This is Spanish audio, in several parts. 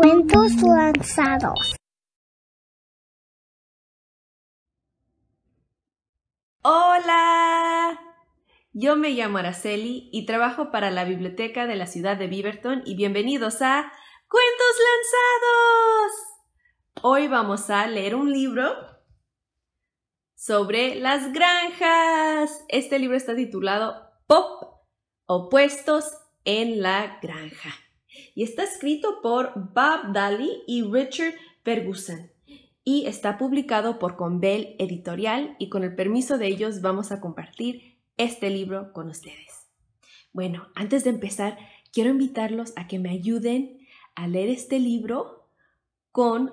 cuentos lanzados. Hola, yo me llamo Araceli y trabajo para la biblioteca de la ciudad de Beaverton y bienvenidos a Cuentos Lanzados. Hoy vamos a leer un libro sobre las granjas. Este libro está titulado Pop, opuestos en la granja y está escrito por Bob Daly y Richard Ferguson y está publicado por Conbel Editorial y con el permiso de ellos vamos a compartir este libro con ustedes. Bueno, antes de empezar, quiero invitarlos a que me ayuden a leer este libro con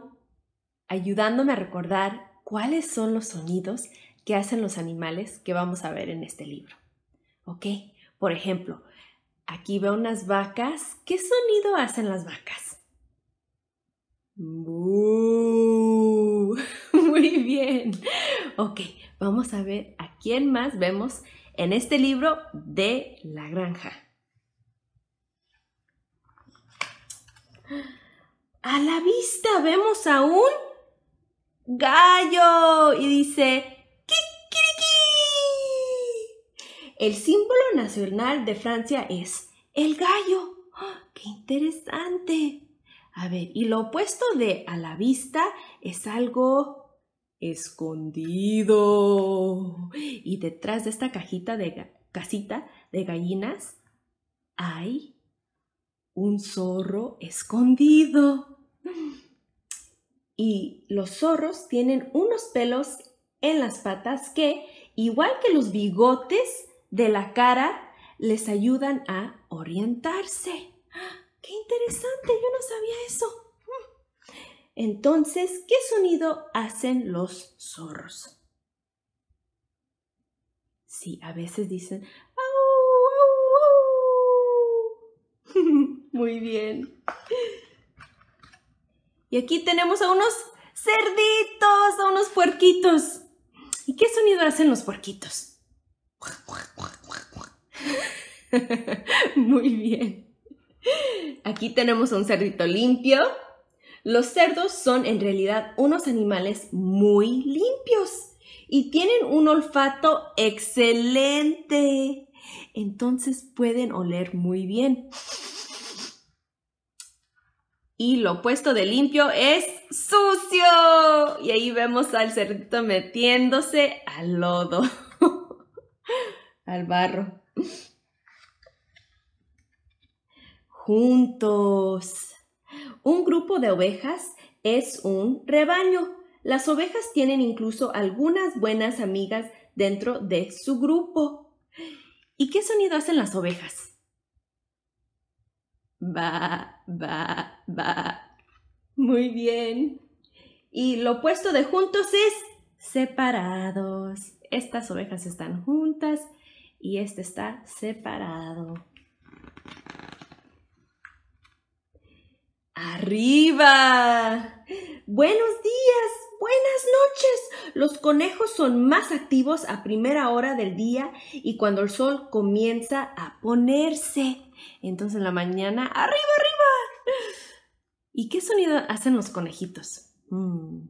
ayudándome a recordar cuáles son los sonidos que hacen los animales que vamos a ver en este libro. ¿Ok? Por ejemplo, Aquí veo unas vacas. ¿Qué sonido hacen las vacas? Muy bien. Ok, vamos a ver a quién más vemos en este libro de la granja. A la vista vemos a un gallo y dice El símbolo nacional de Francia es el gallo. ¡Ah, ¡Qué interesante! A ver, y lo opuesto de a la vista es algo escondido. Y detrás de esta cajita de casita de gallinas hay un zorro escondido. Y los zorros tienen unos pelos en las patas que, igual que los bigotes de la cara les ayudan a orientarse. ¡Qué interesante! Yo no sabía eso. Hmm. Entonces, ¿qué sonido hacen los zorros? Sí, a veces dicen ¡Au, Muy bien. Y aquí tenemos a unos cerditos, a unos puerquitos. ¿Y qué sonido hacen los puerquitos? Muy bien. Aquí tenemos un cerdito limpio. Los cerdos son en realidad unos animales muy limpios y tienen un olfato excelente. Entonces pueden oler muy bien. Y lo opuesto de limpio es sucio. Y ahí vemos al cerdito metiéndose al lodo. al barro. Juntos. Un grupo de ovejas es un rebaño. Las ovejas tienen incluso algunas buenas amigas dentro de su grupo. ¿Y qué sonido hacen las ovejas? Ba, va, va. Muy bien. Y lo opuesto de juntos es separados. Estas ovejas están juntas y este está separado. ¡Arriba! Buenos días, buenas noches. Los conejos son más activos a primera hora del día y cuando el sol comienza a ponerse. Entonces en la mañana, arriba, arriba. ¿Y qué sonido hacen los conejitos? Mm.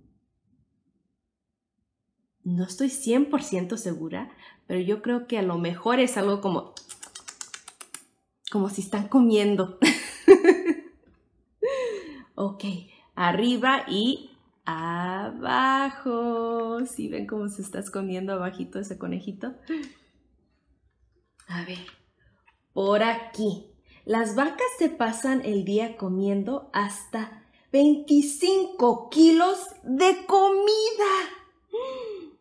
No estoy 100% segura, pero yo creo que a lo mejor es algo como, como si están comiendo. ok, arriba y abajo. Si ¿Sí ven cómo se está escondiendo abajito ese conejito? A ver, por aquí. Las vacas se pasan el día comiendo hasta 25 kilos de comida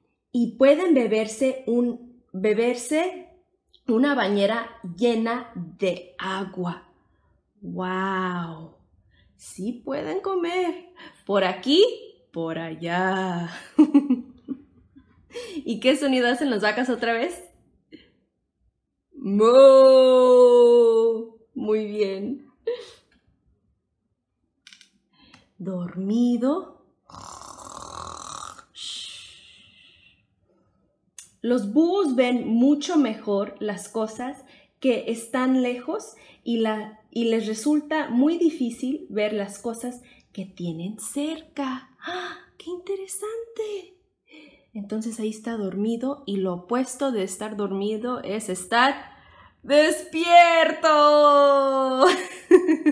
y pueden beberse un beberse una bañera llena de agua. ¡Wow! Sí pueden comer por aquí, por allá. ¿Y qué sonido hacen las vacas otra vez? ¡Moo! Muy bien. Dormido. Los búhos ven mucho mejor las cosas que están lejos y, la, y les resulta muy difícil ver las cosas que tienen cerca. ¡Ah! ¡Qué interesante! Entonces ahí está dormido y lo opuesto de estar dormido es estar despierto.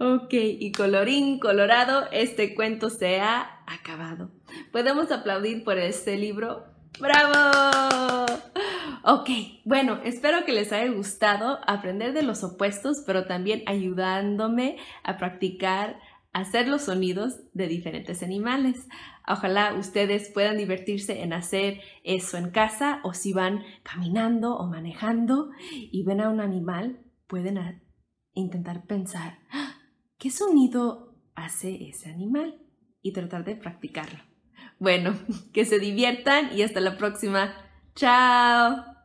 ok, y colorín colorado, este cuento se ha acabado. ¿Podemos aplaudir por este libro? ¡Bravo! Ok, bueno, espero que les haya gustado aprender de los opuestos, pero también ayudándome a practicar hacer los sonidos de diferentes animales. Ojalá ustedes puedan divertirse en hacer eso en casa o si van caminando o manejando y ven a un animal, pueden intentar pensar, ¡Ah! ¿qué sonido hace ese animal? y tratar de practicarlo. Bueno, que se diviertan y hasta la próxima. Chao.